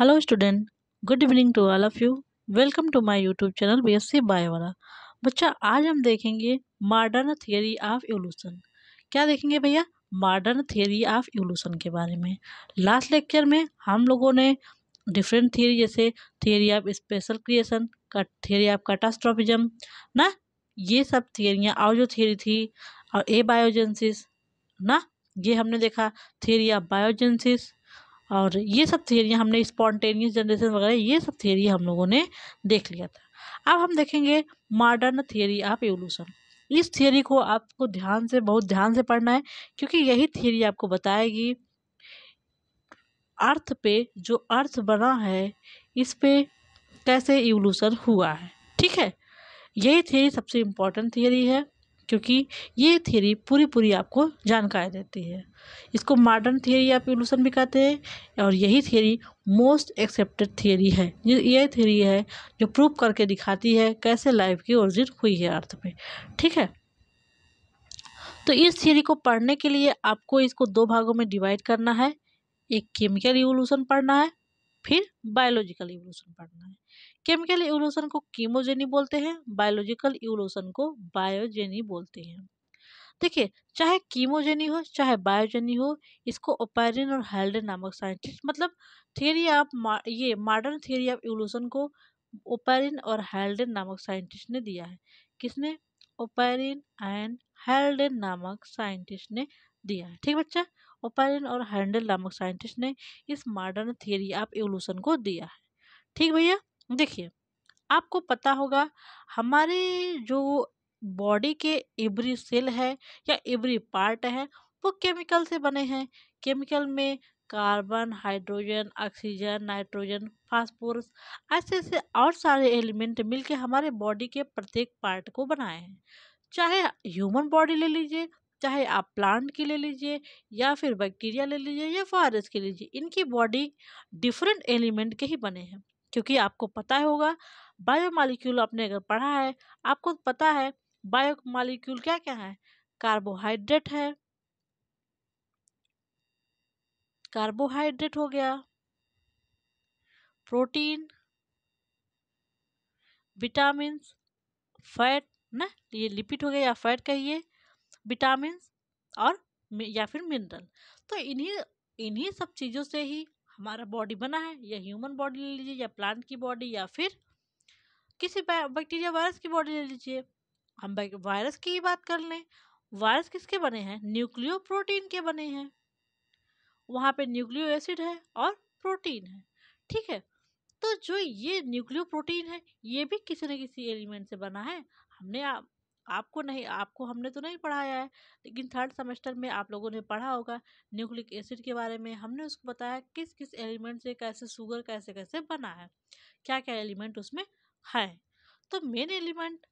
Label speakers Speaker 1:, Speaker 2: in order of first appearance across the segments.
Speaker 1: Hello student good evening to all of you welcome to my YouTube channel B S C बायोवाला बच्चा आज हम देखेंगे modern theory of evolution क्या देखेंगे भैया मॉडर्न थियोरी ऑफ एवोल्यूशन के बारे में लास्ट लेक्चर में हम लोगों ने डिफरेंट थियोरी जैसे theory of special creation theory of catastrophism ना ये सब थियोरियाँ और जो थियोरी थी और ए बायोजेंसिस ना ये हमने देखा थियोरी ऑफ बायोजेंसिस और ये सब थियरियाँ हमने स्पॉन्टेनियस जनरेशन वगैरह ये सब थियरी हम लोगों ने देख लिया था अब हम देखेंगे मॉडर्न थियरी ऑफ एवोल्यूशन इस थियरी को आपको ध्यान से बहुत ध्यान से पढ़ना है क्योंकि यही थियरी आपको बताएगी अर्थ पे जो अर्थ बना है इस पे कैसे इवोल्यूशन हुआ है ठीक है यही थियरी सबसे इम्पोर्टेंट थियरी है क्योंकि ये थियरी पूरी पूरी आपको जानकारी देती है इसको मॉडर्न थियोरी या एवोल्यूशन भी कहते हैं और यही थियोरी मोस्ट एक्सेप्टेड थियोरी है ये थियोरी है जो प्रूव करके दिखाती है कैसे लाइफ की ओरिजिन हुई है अर्थ में ठीक है तो इस थियोरी को पढ़ने के लिए आपको इसको दो भागों में डिवाइड करना है एक केमिकल इवोल्यूशन पढ़ना है फिर बायोलॉजिकल इवोल्यूशन पढ़ना है केमिकल इवोल्यूशन को कीमोजेनी बोलते हैं बायोलॉजिकल इवोल्यूशन को बायोजेनी बोलते हैं देखिए चाहे कीमोजेनी हो चाहे बायोजेनी हो इसको ओपेरिन और हेल्डन नामक साइंटिस्ट मतलब थियरी ऑफ ये मॉडर्न थियरी ऑफ इवोल्यूशन को ओपेरिन और हेल्डन नामक साइंटिस्ट ने दिया है किसने ओपेरिन एंड हेल्डन नामक साइंटिस्ट ने दिया है ठीक बच्चा ओपेरिन और हेल्डन नामक साइंटिस्ट ने इस मॉडर्न थियरी ऑफ इवोल्यूशन को दिया है ठीक भैया देखिए आपको पता होगा हमारे जो बॉडी के एवरी सेल है या एवरी पार्ट है वो केमिकल से बने हैं केमिकल में carbon hydrogen oxygen nitrogen phosphorus ऐसे ऐसे और सारे एलिमेंट मिलके हमारे बॉडी के प्रत्येक पार्ट को बनाए हैं चाहे ह्यूमन बॉडी ले लीजिए चाहे आप प्लांट की ले लीजिए या फिर बैक्टीरिया ले लीजिए या फॉरेस्ट के लीजिए इनकी बॉडी डिफरेंट एलिमेंट के ही बने हैं क्योंकि आपको पता होगा बायोमालिक्यूल आपने अगर पढ़ा है आपको पता है बायो मालिक्यूल क्या क्या है कार्बोहाइड्रेट है कार्बोहाइड्रेट हो गया प्रोटीन विटामिन फैट ना ये लिपिड हो गया या फैट कहिए विटामिन और या फिर मिनरल तो इन्हीं इन्हीं सब चीज़ों से ही हमारा बॉडी बना है या ह्यूमन बॉडी ले लीजिए या प्लांट की बॉडी या फिर किसी बैक्टीरिया वायरस की बॉडी ले लीजिए हम वायरस की ही बात कर लें वायरस किसके बने हैं न्यूक्लियो प्रोटीन के बने हैं वहाँ पे न्यूक्लियो एसिड है और प्रोटीन है ठीक है तो जो ये न्यूक्लियो प्रोटीन है ये भी किसी न किसी एलिमेंट से बना है हमने आपको नहीं आपको हमने तो नहीं पढ़ाया है लेकिन थर्ड सेमेस्टर में आप लोगों ने पढ़ा होगा न्यूक्लिक एसिड के बारे में हमने उसको बताया किस किस एलिमेंट से कैसे शुगर कैसे कैसे बना है क्या क्या एलिमेंट उसमें है तो मेन एलिमेंट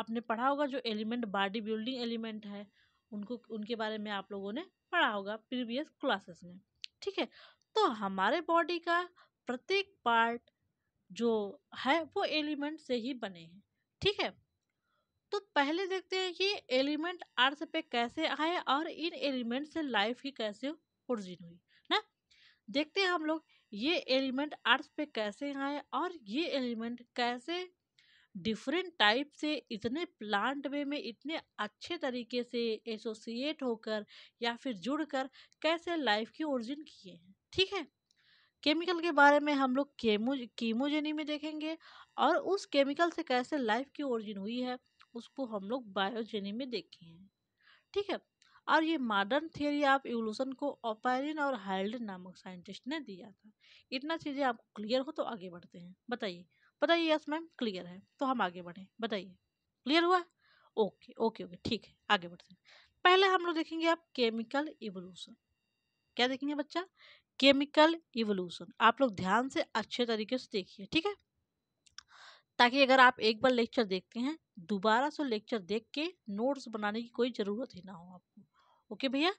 Speaker 1: आपने पढ़ा होगा जो एलिमेंट बॉडी बिल्डिंग एलिमेंट है उनको उनके बारे में आप लोगों ने पढ़ा होगा प्रीवियस क्लासेस में ठीक है तो हमारे बॉडी का प्रत्येक पार्ट जो है वो एलिमेंट से ही बने हैं ठीक है तो पहले देखते हैं कि एलिमेंट अर्थ पे कैसे आए और इन एलिमेंट से लाइफ की कैसे ओरिजिन हुई ना देखते हैं हम लोग ये एलिमेंट अर्थ पे कैसे आए और ये एलिमेंट कैसे डिफरेंट टाइप से इतने प्लांट वे में इतने अच्छे तरीके से एसोसिएट होकर या फिर जुड़कर कैसे लाइफ की ओरिजिन किए हैं ठीक है केमिकल के बारे में हम लोग केमो कीमोजेनी में देखेंगे और उस केमिकल से कैसे लाइफ की ओरिजिन हुई है उसको हम लोग बायोजेनी में देखे हैं ठीक है और ये मॉडर्न थियरी ऑफ एवोल्यूशन को ओपेरिन और हाइल्डन नामक साइंटिस्ट ने दिया था इतना चीज़ें आपको क्लियर हो तो आगे बढ़ते हैं बताइए बताइए यस मैम क्लियर है तो हम आगे बढ़ें बताइए क्लियर हुआ ओके ओके ओके ठीक है आगे बढ़ते हैं पहले हम लोग देखेंगे आप केमिकल इवोल्यूशन क्या देखेंगे बच्चा केमिकल इवोल्यूशन आप लोग ध्यान से अच्छे तरीके से देखिए ठीक है ताकि अगर आप एक बार लेक्चर देखते हैं दोबारा से लेक्चर देख के नोट्स बनाने की कोई ज़रूरत ही ना हो आपको ओके भैया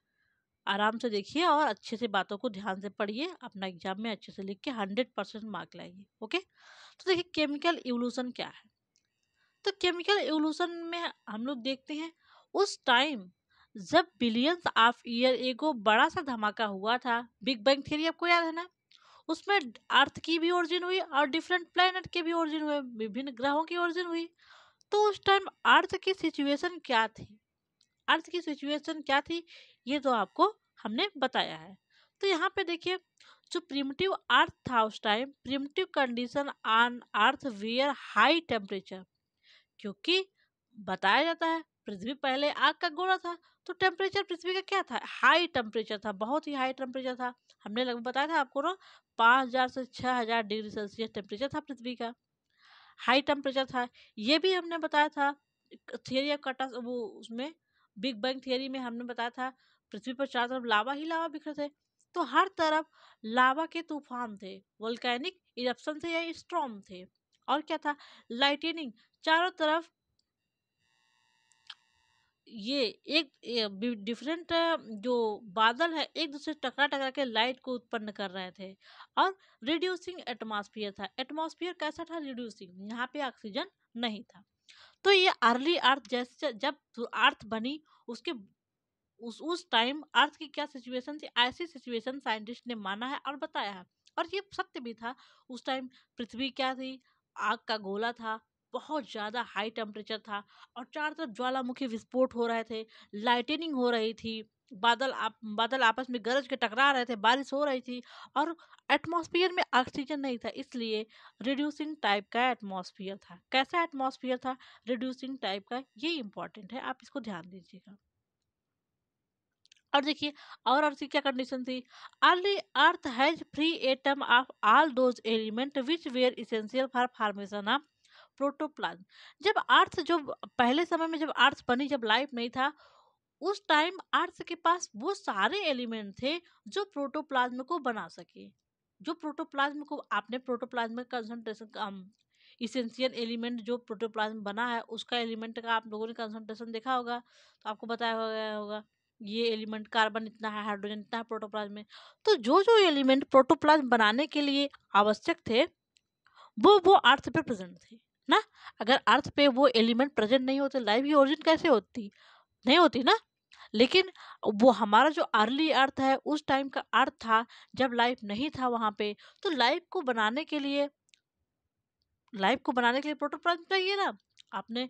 Speaker 1: आराम से देखिए और अच्छे से बातों को ध्यान से पढ़िए अपना एग्जाम में अच्छे से लिख के हंड्रेड परसेंट मार्क लाइए ओके तो देखिए केमिकल इवोल्यूशन क्या है तो केमिकल इवोल्यूशन में हम लोग देखते हैं उस टाइम जब बिलियंस ऑफ ईयर एगो बड़ा सा धमाका हुआ था बिग बैंग थियरी आपको याद है ना उसमें अर्थ की भी ओरिजिन हुई और डिफरेंट प्लेनेट के भी ओरिजिन हुए विभिन्न ग्रहों की ओरिजिन हुई तो उस टाइम अर्थ की सिचुएशन क्या थी अर्थ की सिचुएशन क्या थी ये तो आपको हमने बताया है तो यहाँ पे देखिए जो प्रिमिटिव अर्थ था उस time primitive condition on earth were high temperature क्योंकि बताया जाता है पृथ्वी पहले आग का गोला था तो टेम्परेचर पृथ्वी का क्या था हाई टेम्परेचर था बहुत ही हाई टेम्परेचर था हमने लगभग बताया था आपको ना पाँच हज़ार से छः हज़ार डिग्री सेल्सियस टेम्परेचर था पृथ्वी का हाई टेम्परेचर था ये भी हमने बताया था थियोरी ऑफ कटा वो उसमें बिग बैंग थियोरी में हमने बताया था पृथ्वी पर चारों तरफ लावा ही लावा बिखरे थे तो हर तरफ लावा के तूफान थे वोल्केनिक इरप्शन थे या स्ट्रॉम थे और क्या था लाइटनिंग चारों तरफ ये एक डिफरेंट जो बादल है एक दूसरे टकरा टकरा के लाइट को उत्पन्न कर रहे थे और रिड्यूसिंग एटमोसफियर था एटमोसफियर कैसा था रिड्यूसिंग यहाँ पे ऑक्सीजन नहीं था तो ये अर्ली अर्थ जैसे जब अर्थ तो बनी उसके उस उस टाइम अर्थ की क्या सिचुएशन थी ऐसी सिचुएशन साइंटिस्ट ने माना है और बताया है और ये सत्य भी था उस टाइम पृथ्वी क्या थी आग का गोला था बहुत ज़्यादा हाई टेम्परेचर था और चारों तरफ ज्वालामुखी विस्फोट हो रहे थे लाइटनिंग हो रही थी बादल आप बादल आपस में गरज के टकरा रहे थे बारिश हो रही थी और एटमॉस्फेयर में ऑक्सीजन नहीं था इसलिए रिड्यूसिंग टाइप का एटमॉस्फेयर था कैसा एटमॉस्फेयर था रिड्यूसिंग टाइप का ये इंपॉर्टेंट है आप इसको ध्यान दीजिएगा और देखिए और अर्थ की क्या कंडीशन थी early earth has free atom of all those element which were essential for formation of protoplasm जब आर्थ जो पहले समय में जब आर्ट्स बनी जब लाइफ नहीं था उस टाइम आर्ट्स के पास वो सारे एलिमेंट थे जो प्रोटोप्लाज्म को बना सके जो प्रोटोप्लाज्म को आपने प्रोटोप्लाज्म कंसंट्रेशन इसेंशियल एलिमेंट जो प्रोटोप्लाज्म बना है उसका एलिमेंट का आप लोगों ने कंसंट्रेशन देखा होगा तो आपको बताया गया होगा ये एलिमेंट कार्बन इतना है हाइड्रोजन इतना है प्रोटोप्लाज्म में तो जो जो एलिमेंट प्रोटोप्लाज्म बनाने के लिए आवश्यक थे वो वो अर्थ पे प्रेजेंट थे ना अगर अर्थ पे वो एलिमेंट प्रेजेंट नहीं होते लाइफ की ओरिजिन कैसे होती नहीं होती ना लेकिन वो हमारा जो अर्ली अर्थ है उस टाइम का अर्थ था जब लाइफ नहीं था वहाँ पे तो लाइफ को बनाने के लिए लाइफ को बनाने के लिए प्रोटोप्लाज्म चाहिए ना आपने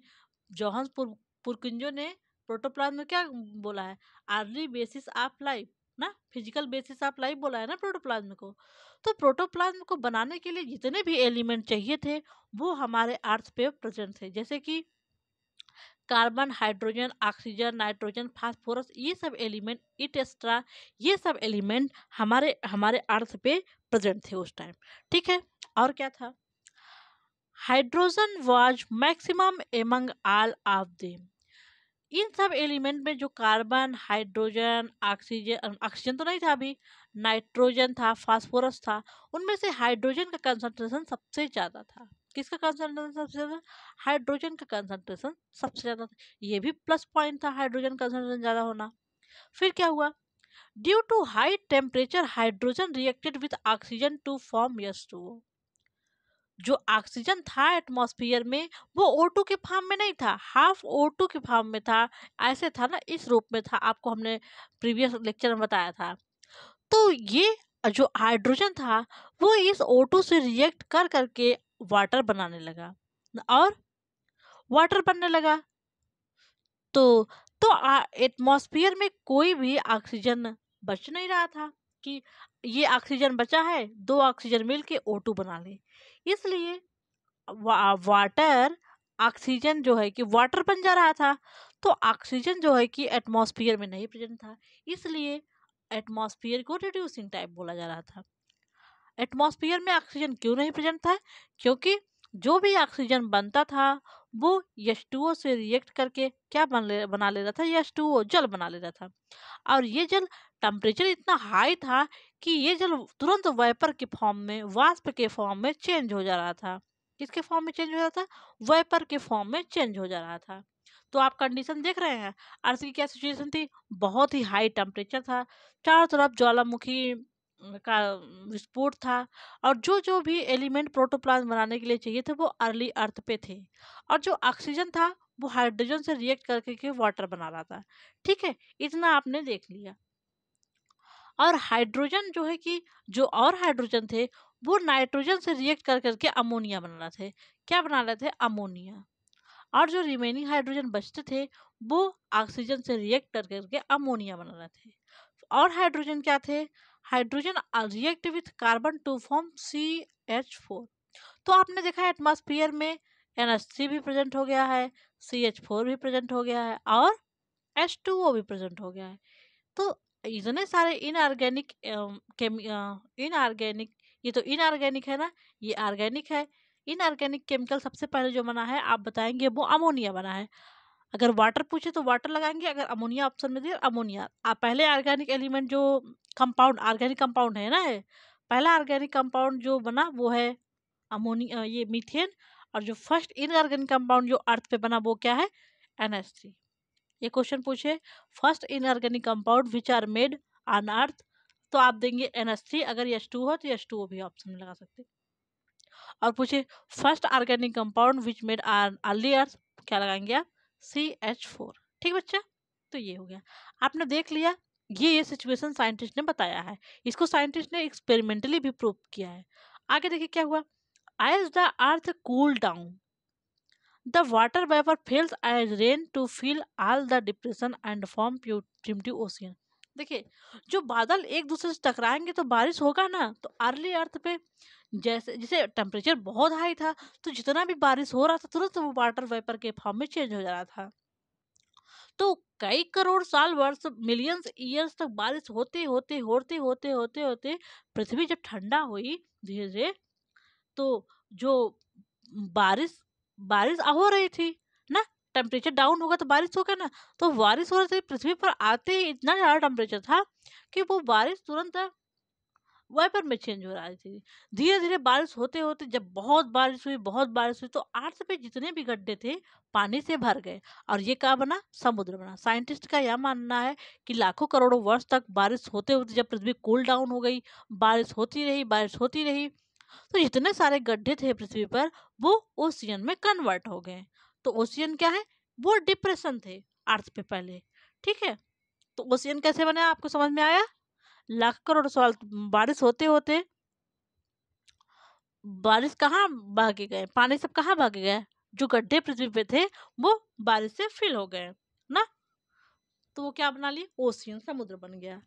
Speaker 1: जोहन्स पुरकुंजो ने प्रोटोप्लाज्म में क्या बोला है अर्ली बेसिस ऑफ लाइफ ना फिजिकल बेसिस ऑफ लाइफ बोला है ना प्रोटोप्लाज्म को तो प्रोटोप्लाज्म को बनाने के लिए जितने भी एलिमेंट चाहिए थे वो हमारे अर्थ पे प्रेजेंट थे जैसे कि carbon hydrogen oxygen nitrogen phosphorus ये सब एलिमेंट इट एक्स्ट्रा ये सब एलिमेंट हमारे हमारे अर्थ पे प्रेजेंट थे उस टाइम ठीक है और क्या था hydrogen was maximum among all of them इन सब एलिमेंट में जो कार्बन हाइड्रोजन ऑक्सीजन ऑक्सीजन तो नहीं था अभी नाइट्रोजन था फास्फोरस था उनमें से हाइड्रोजन का कंसंट्रेशन सबसे ज़्यादा था किसका कंसंट्रेशन सबसे ज़्यादा हाइड्रोजन का कंसंट्रेशन सबसे ज़्यादा था ये भी प्लस पॉइंट था हाइड्रोजन कंसंट्रेशन ज़्यादा होना फिर क्या हुआ due to high temperature hydrogen reacted with oxygen to form yes two जो ऑक्सीजन था एटमॉस्फेयर में वो ओ के फार्म में नहीं था हाफ ओ के फार्म में था ऐसे था ना इस रूप में था आपको हमने प्रीवियस लेक्चर में बताया था तो ये जो हाइड्रोजन था वो इस ओ से रिएक्ट कर करके वाटर बनाने लगा और वाटर बनने लगा तो तो एटमॉस्फेयर में कोई भी ऑक्सीजन बच नहीं रहा था कि ये ऑक्सीजन बचा है दो ऑक्सीजन मिल के टू बना ले इसलिए वा, वाटर ऑक्सीजन जो है कि वाटर बन जा रहा था तो ऑक्सीजन जो है कि एटमॉस्फेयर में नहीं प्रेजेंट था इसलिए एटमॉस्फेयर को रिड्यूसिंग टाइप बोला जा रहा था एटमॉस्फेयर में ऑक्सीजन क्यों नहीं प्रेजेंट था क्योंकि जो भी ऑक्सीजन बनता था वो यश से रिएक्ट करके क्या बन ले बना ले रहा था यश जल बना ले रहा था और ये जल टेम्परेचर इतना हाई था कि ये जल तुरंत वाइपर के फॉर्म में वाष्प के फॉर्म में चेंज हो जा रहा था किसके फॉर्म में चेंज हो रहा था वाइपर के फॉर्म में चेंज हो जा रहा था तो आप कंडीशन देख रहे हैं अर्थ की क्या सिचुएशन थी बहुत ही हाई टेम्परेचर था चारों तरफ ज्वालामुखी का विस्फोट था और जो जो भी एलिमेंट प्रोटोप्लाज्म बनाने के लिए चाहिए थे वो अर्ली अर्थ पे थे और जो ऑक्सीजन था वो हाइड्रोजन से रिएक्ट करके के वाटर बना रहा था ठीक है इतना आपने देख लिया और हाइड्रोजन जो है कि जो और हाइड्रोजन थे वो नाइट्रोजन से रिएक्ट कर करके अमोनिया बना रहे थे क्या बना रहे थे अमोनिया और जो रिमेनिंग हाइड्रोजन बचते थे वो ऑक्सीजन से रिएक्ट कर करके अमोनिया बना रहे थे और हाइड्रोजन क्या थे hydrogen react with carbon to form C H four तो आपने देखा एटमॉस्फेयर में एन एस थ्री भी प्रेजेंट हो गया है सी एच फोर भी प्रेजेंट हो गया है और एच टू ओ भी प्रेजेंट हो गया है तो इतने सारे इनऑर्गेनिक इनऑर्गेनिक ये तो इनऑर्गेनिक है ना ये ऑर्गेनिक है इनऑर्गेनिक केमिकल सबसे पहले जो बना है आप बताएंगे वो अमोनिया बना है अगर वाटर पूछे तो वाटर लगाएंगे अगर अमोनिया ऑप्शन में दिए अमोनिया आप पहले ऑर्गेनिक एलिमेंट जो कंपाउंड ऑर्गेनिक कंपाउंड है ना है पहला ऑर्गेनिक कंपाउंड जो बना वो है अमोनिया ये मीथेन और जो फर्स्ट इनऑर्गेनिक कंपाउंड जो अर्थ पे बना वो क्या है एन एस थ्री ये क्वेश्चन पूछे first inorganic compound which are made on earth तो आप देंगे एन एस थ्री अगर एस टू हो तो एस टू भी ऑप्शन लगा सकते और पूछे first organic compound which made on early earth क्या लगाएंगे आप सी एच फोर ठीक बच्चा तो ये हो गया आपने देख लिया ये ये सिचुएशन साइंटिस्ट ने बताया है इसको साइंटिस्ट ने एक्सपेरिमेंटली भी प्रूव किया है आगे देखिए क्या हुआ as the earth cool down The water vapor fails as rain to fill all the depression and form primitive ocean. देखिए जो बादल एक दूसरे से टकराएंगे तो बारिश होगा ना तो अर्ली अर्थ पे जैसे जैसे टेम्परेचर बहुत हाई था तो जितना भी बारिश हो रहा था तुरंत वो वाटर वेपर के फॉर्म में चेंज हो जा रहा था तो कई करोड़ साल वर्ष मिलियंस ईयर्स तक बारिश होते होते होते होते होते होते पृथ्वी जब ठंडा हुई धीरे धीरे तो जो बारिश बारिश हो रही थी ना टेम्परेचर डाउन होगा तो बारिश होगा ना तो बारिश हो रही थी पृथ्वी पर आते ही इतना ज़्यादा टेम्परेचर था कि वो बारिश तुरंत वेपर में चेंज हो रही थी धीरे धीरे बारिश होते होते जब बहुत बारिश हुई बहुत बारिश हुई तो आठ पे जितने भी गड्ढे थे पानी से भर गए और ये क्या बना समुद्र बना साइंटिस्ट का यह मानना है कि लाखों करोड़ों वर्ष तक बारिश होते होते जब पृथ्वी कूल डाउन हो गई बारिश होती रही बारिश होती रही तो जितने सारे गड्ढे थे पृथ्वी पर वो ओशियन में कन्वर्ट हो गए तो ओशियन क्या है वो डिप्रेशन थे अर्थ पे पहले ठीक है तो ओशियन कैसे बने आपको समझ में आया लाख करोड़ साल बारिश होते होते बारिश कहाँ भागे गए पानी सब कहाँ भागे गए जो गड्ढे पृथ्वी पे थे वो बारिश से फिल हो गए ना तो वो क्या बना लिए ओशियन समुद्र बन गया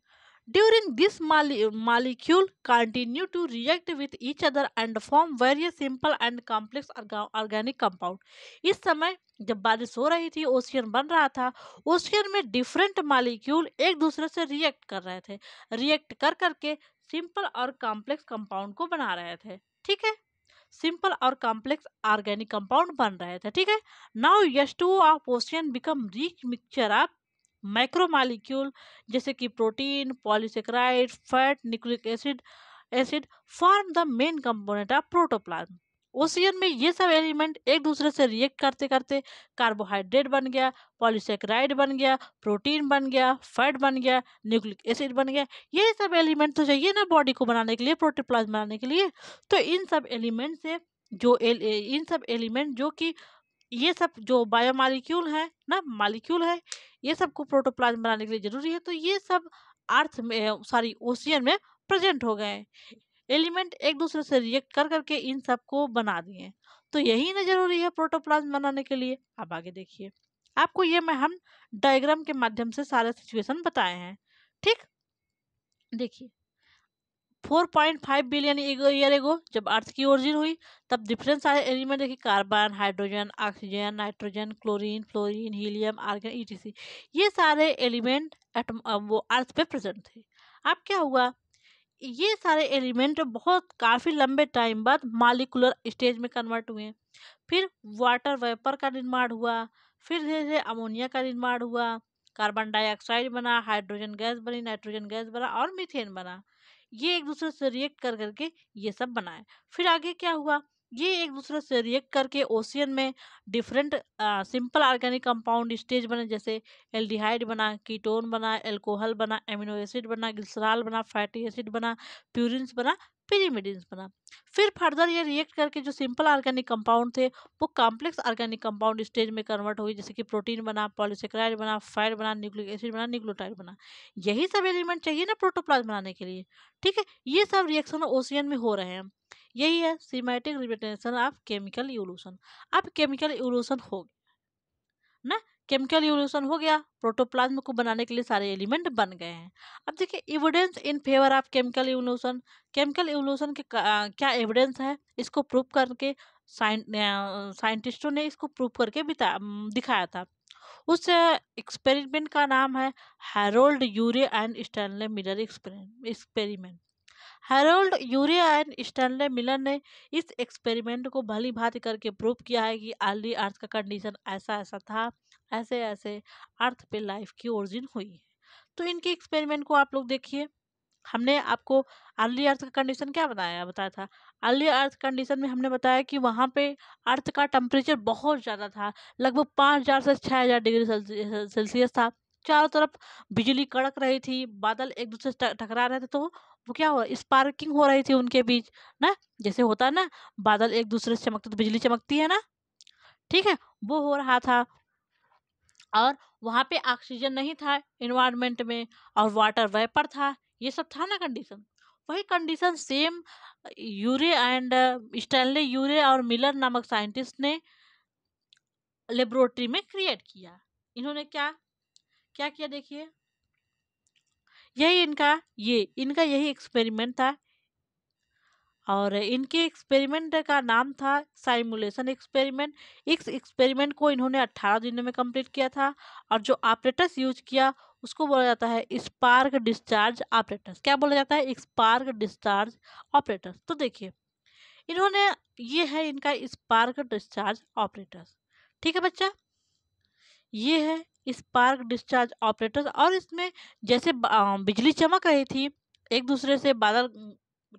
Speaker 1: During this mole molecule continue to react with each other and form various simple and complex organic compound. इस समय जब बारिश हो रही थी ओशियन बन रहा था ओशियन में डिफरेंट मालिक्यूल एक दूसरे से रिएक्ट कर रहे थे रिएक्ट कर करके सिंपल और कॉम्प्लेक्स कंपाउंड को बना रहे थे ठीक है सिंपल और कॉम्प्लेक्स ऑर्गेनिक कंपाउंड बन रहे थे ठीक है now yes two of ocean become rich mixture of micromolecule जैसे कि protein polysaccharide fat nucleic acid acid form the main component of protoplasm ocean में ये सब एलिमेंट एक दूसरे से रिएक्ट करते करते कार्बोहाइड्रेट बन गया पॉलीसेक्राइड बन गया प्रोटीन बन गया फैट बन गया न्यूक्लिक एसिड बन गया ये सब एलिमेंट तो चाहिए ना बॉडी को बनाने के लिए प्रोटोप्लाज्म बनाने के लिए तो इन सब एलिमेंट से जो एल, इन सब एलिमेंट जो कि ये सब जो बायो मालिक्यूल है ना मालिक्यूल है ये सबको प्रोटोप्लाज्म बनाने के लिए जरूरी है तो ये सब अर्थ में सॉरी ओशियन में प्रेजेंट हो गए एलिमेंट एक दूसरे से रिएक्ट कर करके इन सबको बना दिए तो यही ना जरूरी है प्रोटोप्लाज्म बनाने के लिए अब आगे देखिए आपको ये मैं हम डायग्राम के माध्यम से सारे सिचुएशन बताए हैं ठीक देखिए four point five billion year ago जब अर्थ की ओरिजिन हुई तब डिफरेंट सारे एलिमेंट देखिए carbon hydrogen oxygen nitrogen chlorine fluorine helium argon ETC ये सारे एलिमेंट एटम वो अर्थ पे प्रेजेंट थे अब क्या हुआ ये सारे एलिमेंट बहुत काफ़ी लंबे टाइम बाद मालिकुलर स्टेज में कन्वर्ट हुए फिर वाटर वेपर का निर्माण हुआ फिर धीरे धीरे अमोनिया का निर्माण हुआ कार्बन डाइऑक्साइड बना हाइड्रोजन गैस बनी नाइट्रोजन गैस बना और मीथेन बना ये एक दूसरे से रिएक्ट कर करके ये सब बनाए फिर आगे क्या हुआ ये एक दूसरे से रिएक्ट करके ओशियन में different simple organic compound stage बने जैसे एल्डिहाइड बना कीटोन बना एल्कोहल बना एमिनो एसिड बना ग्लिसराल बना फैटी एसिड बना प्यूरिन्स बना पिरीमिडिन्स बना फिर फर्दर ये रिएक्ट करके जो सिंपल ऑर्गेनिक कंपाउंड थे वो कॉम्प्लेक्स ऑर्गेनिक कंपाउंड स्टेज में कन्वर्ट हुई जैसे कि प्रोटीन बना पॉलीसेक्राइड बना फैट बना न्यूक्लिक एसिड बना न्यूक्लोटाइड बना यही सब एलिमेंट चाहिए ना प्रोटोप्लाज बनाने के लिए ठीक है ये सब रिएक्शन ओशियन में हो रहे हैं यही है schematic representation of chemical evolution अब केमिकल इवोल्यूशन हो ना केमिकल इवोल्यूशन हो गया प्रोटोप्लाज्म को बनाने के लिए सारे एलिमेंट बन गए हैं अब देखिए evidence in favour of chemical evolution chemical evolution के क्या एविडेंस है इसको प्रूव करके साइंटिस्टों ने इसको प्रूव करके बिता दिखाया था उस एक्सपेरिमेंट का नाम है Harold Urey and Stanley Miller experiment Harold Urey and Stanley Miller ने इस एक्सपेरिमेंट को भली भांति करके प्रूव किया है कि अर्ली अर्थ का कंडीशन ऐसा ऐसा था ऐसे ऐसे अर्थ पे लाइफ की ओरिजिन हुई है तो इनके एक्सपेरिमेंट को आप लोग देखिए हमने आपको अर्ली अर्थ का कंडीशन क्या बताया बताया था अर्ली अर्थ कंडीशन में हमने बताया कि वहाँ पे अर्थ का टेम्परेचर बहुत ज़्यादा था लगभग पाँच हज़ार से छः हज़ार डिग्री सेल्सियस था चारों तरफ बिजली कड़क रही थी बादल एक दूसरे से टकरा रहे थे तो वो क्या हुआ स्पार्किंग हो रही थी उनके बीच ना जैसे होता है ना बादल एक दूसरे से चमकते तो बिजली चमकती है ना ठीक है वो हो रहा था और वहाँ पे ऑक्सीजन नहीं था इन्वायरमेंट में और वाटर वेपर था ये सब था ना कंडीशन वही condition same Urey and Stanley Urey और मिलर नामक साइंटिस्ट ने लेबोरेटरी में क्रिएट किया इन्होंने क्या क्या किया देखिए यही इनका ये इनका यही एक्सपेरिमेंट था और इनके एक्सपेरिमेंट का नाम था साइमुलेशन एक्सपेरिमेंट इस एक्सपेरिमेंट को इन्होंने 18 दिनों में कंप्लीट किया था और जो ऑपरेटस यूज किया उसको बोला जाता है स्पार्क डिस्चार्ज ऑपरेटस क्या बोला जाता है स्पार्क डिस्चार्ज ऑपरेटस तो देखिए इन्होंने ये है इनका स्पार्क डिस्चार्ज ऑपरेटस ठीक है बच्चा ये है स्पार्क डिस्चार्ज ऑपरेटर्स और इसमें जैसे बिजली चमक रही थी एक दूसरे से बादल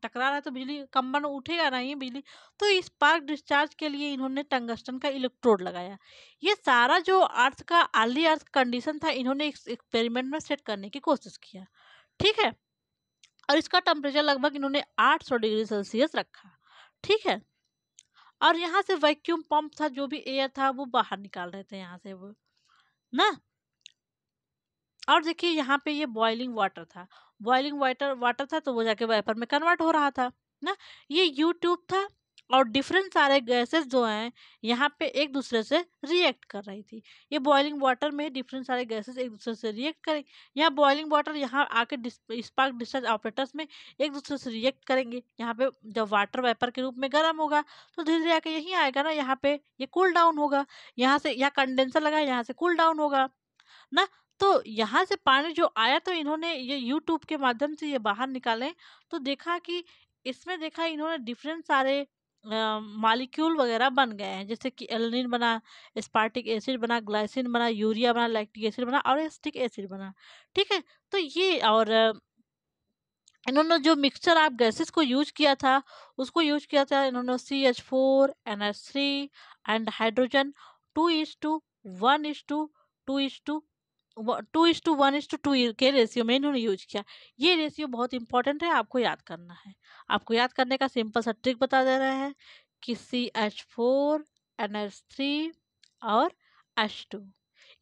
Speaker 1: टकरा रहा है तो बिजली कंबन उठेगा नहीं बिजली तो इस पार्क डिस्चार्ज के लिए इन्होंने टंगस्टन का इलेक्ट्रोड लगाया ये सारा जो अर्थ का आर्ली अर्थ कंडीशन था इन्होंने इस एक्सपेरिमेंट में सेट करने की कोशिश किया ठीक है और इसका टेम्परेचर लगभग इन्होंने 800 डिग्री सेल्सियस रखा ठीक है और यहाँ से वैक्यूम पंप था जो भी एयर था वो बाहर निकाल रहे थे यहाँ से वो ना और देखिए यहाँ पे ये बॉइलिंग वाटर था बॉइलिंग वाटर वाटर था तो वो जाके वाइपर में कन्वर्ट हो रहा था ना ये यूट्यूब था और डिफरेंट सारे गैसेस जो हैं यहाँ पे एक दूसरे से रिएक्ट कर रही थी ये बॉयलिंग वाटर में डिफरेंट सारे गैसेस एक दूसरे से रिएक्ट करें यहाँ बॉयलिंग वाटर यहाँ आके स्पार्क डिस्चार्ज ऑपरेटर्स में एक दूसरे से रिएक्ट करेंगे यहाँ पे जब वाटर वेपर के रूप में गर्म होगा तो धीरे धीरे आके यहीं आएगा ना यहाँ पे ये कूल डाउन होगा यहाँ से यहाँ कंडेंसर लगा यहाँ से कूल डाउन होगा ना तो यहाँ से पानी जो आया तो इन्होंने ये यूट्यूब के माध्यम से ये बाहर निकाले तो देखा कि इसमें देखा इन्होंने डिफरेंट सारे मालिक्यूल वगैरह बन गए हैं जैसे कि एलनिन बना स्पार्टिक एसिड बना ग्लाइसिन बना यूरिया बना लैक्टिक एसिड बना और एस्टिक एसिड बना ठीक है तो ये और इन्होंने जो मिक्सचर आप गैसेस को यूज किया था उसको यूज किया था इन्होंने C H four N H three and hydrogen two is to one is to two is to two is to one is to to two ratio में इन्होंने यूज किया ये रेशियो बहुत इंपॉर्टेंट है आपको याद करना है आपको याद करने का सिंपल सा ट्रिक बता दे रहे हैं कि C H four N H three और एच टू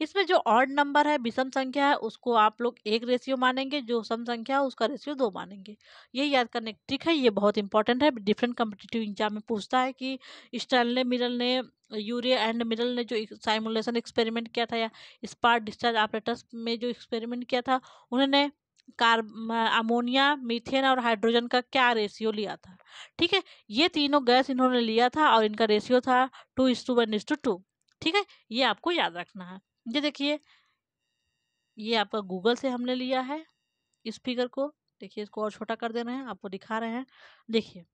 Speaker 1: इसमें जो ऑर्ड नंबर है विषम संख्या है उसको आप लोग एक रेशियो मानेंगे जो सम संख्या है उसका रेशियो दो मानेंगे ये याद करने की ट्रिक है ये बहुत इंपॉर्टेंट है डिफरेंट कम्पिटिटिव एग्जाम में पूछता है कि स्टैनले मिरल ने यूरिया एंड मिरल ने जो साइमुलेशन एक्सपेरिमेंट किया था या स्पार्ट डिस्चार्ज ऑपरेटर्स में जो एक्सपेरिमेंट किया था उन्होंने कार्ब अमोनिया मीथेन और हाइड्रोजन का क्या रेशियो लिया था ठीक है ये तीनों गैस इन्होंने लिया था और इनका रेशियो था two is to one is to two ठीक है ये आपको याद रखना है ये देखिए ये आपका गूगल से हमने लिया है इस फिगर को देखिए इसको और छोटा कर दे रहे हैं आपको दिखा रहे हैं देखिए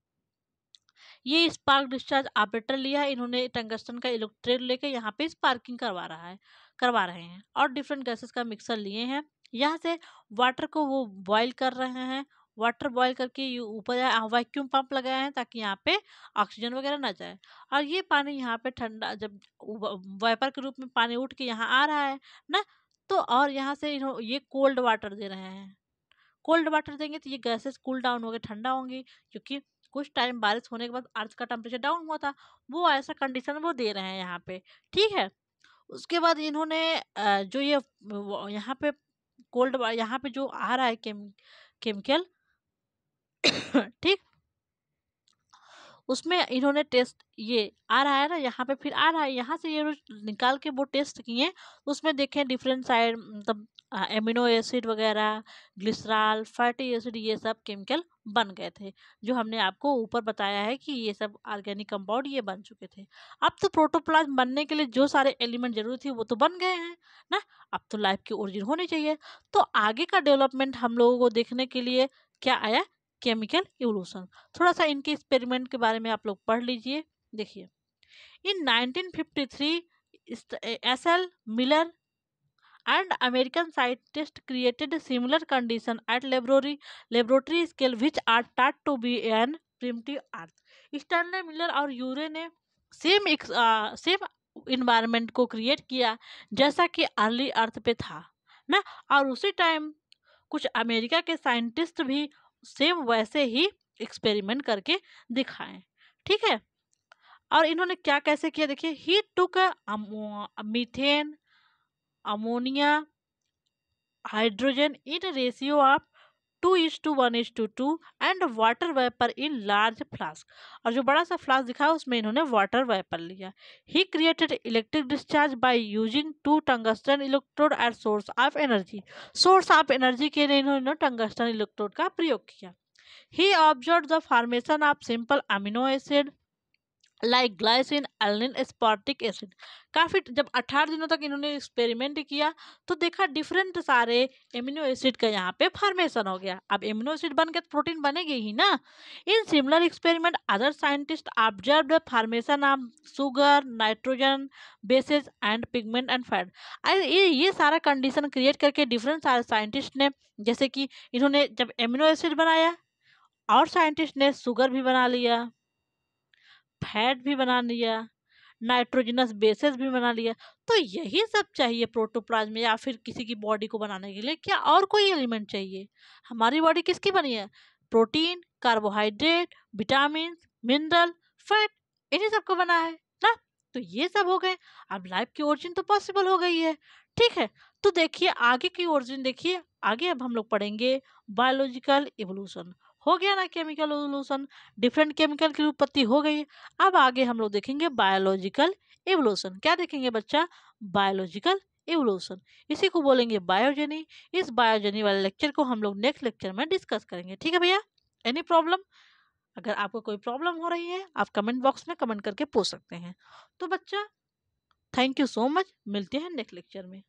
Speaker 1: ये स्पार्क डिस्चार्ज ऑपरेटर लिया है इन्होंने टंगस्टन का इलेक्ट्रेट लेके यहाँ पे स्पार्किंग करवा रहा है करवा रहे हैं और डिफरेंट गैसेस का मिक्सर लिए हैं यहाँ से वाटर को वो बॉइल कर रहे हैं वाटर बॉयल करके ऊपर वैक्यूम पंप लगाए हैं ताकि यहाँ पे ऑक्सीजन वगैरह ना जाए और ये पानी यहाँ पे ठंडा जब वाइपर के रूप में पानी उठ के यहाँ आ रहा है ना तो और यहाँ से ये कोल्ड वाटर दे रहे हैं कोल्ड वाटर देंगे तो ये गैसेस कूल डाउन हो गए ठंडा होंगी क्योंकि कुछ टाइम बारिश होने के बाद अर्थ का टेम्परेचर डाउन हुआ था वो ऐसा कंडीशन वो दे रहे हैं यहाँ पे ठीक है उसके बाद इन्होंने जो ये यहाँ पे कोल्ड यहाँ पे जो आ रहा है केम केमिकल ठीक उसमें इन्होंने टेस्ट ये आ रहा है ना यहाँ पे फिर आ रहा है यहाँ से ये निकाल के वो टेस्ट किए तो उसमें देखें डिफरेंट साइड मतलब एमिनो एसिड वगैरह ग्लिसराल फैटी एसिड ये सब केमिकल बन गए थे जो हमने आपको ऊपर बताया है कि ये सब ऑर्गेनिक कंपाउंड ये बन चुके थे अब तो प्रोटोप्लाज्म बनने के लिए जो सारे एलिमेंट जरूरी थे वो तो बन गए हैं ना अब तो लाइफ की ओरिजिन होनी चाहिए तो आगे का डेवलपमेंट हम लोगों को देखने के लिए क्या आया केमिकल इवोल्यूशन थोड़ा सा इनके एक्सपेरिमेंट के बारे में आप लोग पढ़ लीजिए देखिए in 1953 fifty SL Miller and American scientist created similar condition at laboratory laboratory scale which are thought to be an primitive earth Stanley Miller और यूरे ने सेम एक सेम इन्वायरमेंट को क्रिएट किया जैसा कि अर्ली अर्थ पे था ना और उसी टाइम कुछ अमेरिका के साइंटिस्ट भी सेम वैसे ही एक्सपेरिमेंट करके दिखाएं ठीक है और इन्होंने क्या कैसे किया देखिए he took methane ammonia hydrogen in ratio of two is to one is to two and water vapour in large flask और जो बड़ा सा फ्लास्क दिखा उसमें इन्होंने वाटर वेपर लिया he created electric discharge by using two tungsten electrode at source of energy source of energy के लिए इन्होंने टंगस्टन इलेक्ट्रोड का प्रयोग किया he observe the formation of simple amino acid like glycine alanine aspartic acid काफ़ी जब अट्ठारह दिनों तक इन्होंने एक्सपेरिमेंट किया तो देखा डिफरेंट सारे एमिनो एसिड का यहाँ पे फॉर्मेशन हो गया अब एमिनो एसिड बन के तो प्रोटीन बनेगी ही ना in similar experiment other scientist observe formation of sugar nitrogen basis and pigment and fat ये ये सारा कंडीशन क्रिएट करके डिफरेंट सारे साइंटिस्ट ने जैसे कि इन्होंने जब एमिनो एसिड बनाया और साइंटिस्ट ने शुगर भी बना लिया फैट भी बना लिया नाइट्रोजनस बेसिस भी बना लिया तो यही सब चाहिए प्रोटोप्लाज्म में या फिर किसी की बॉडी को बनाने के लिए क्या और कोई एलिमेंट चाहिए हमारी बॉडी किसकी बनी है protein carbohydrate vitamin mineral fat इन्हीं सब को बना है ना तो ये सब हो गए अब लाइफ की ओरिजिन तो पॉसिबल हो गई है ठीक है तो देखिए आगे की ओरिजिन देखिए आगे अब हम लोग पढ़ेंगे बायोलॉजिकल इवोल्यूशन हो गया ना केमिकल एवोल्यूशन डिफरेंट केमिकल की उत्पत्ति हो गई अब आगे हम लोग देखेंगे बायोलॉजिकल एवोल्यूशन क्या देखेंगे बच्चा बायोलॉजिकल एवोल्यूशन इसी को बोलेंगे बायोजेनी इस बायोजेनी वाले लेक्चर को हम लोग नेक्स्ट लेक्चर में डिस्कस करेंगे ठीक है भैया एनी प्रॉब्लम अगर आपको कोई प्रॉब्लम हो रही है आप कमेंट बॉक्स में कमेंट करके पूछ सकते हैं तो बच्चा थैंक यू सो मच मिलते हैं नेक्स्ट लेक्चर में